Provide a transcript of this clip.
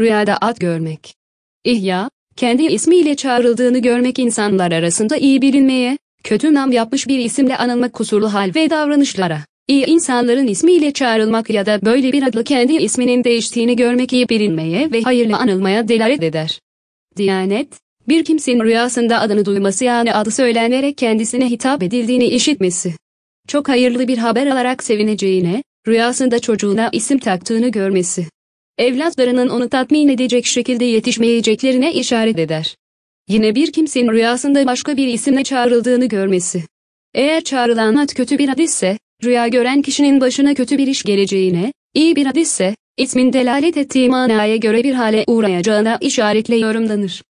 Rüyada at görmek. İhya, kendi ismiyle çağrıldığını görmek insanlar arasında iyi bilinmeye, kötü nam yapmış bir isimle anılmak kusurlu hal ve davranışlara. İyi insanların ismiyle çağrılmak ya da böyle bir adlı kendi isminin değiştiğini görmek iyi bilinmeye ve hayırlı anılmaya delalet eder. Diyanet, bir kimsenin rüyasında adını duyması yani adı söylenerek kendisine hitap edildiğini işitmesi. Çok hayırlı bir haber alarak sevineceğine, rüyasında çocuğuna isim taktığını görmesi evlatlarının onu tatmin edecek şekilde yetişmeyeceklerine işaret eder. Yine bir kimsenin rüyasında başka bir isimle çağrıldığını görmesi. Eğer çağrılan ad kötü bir ad ise, rüya gören kişinin başına kötü bir iş geleceğine, iyi bir ad ise, ismin delalet ettiği manaya göre bir hale uğrayacağına işaretle yorumlanır.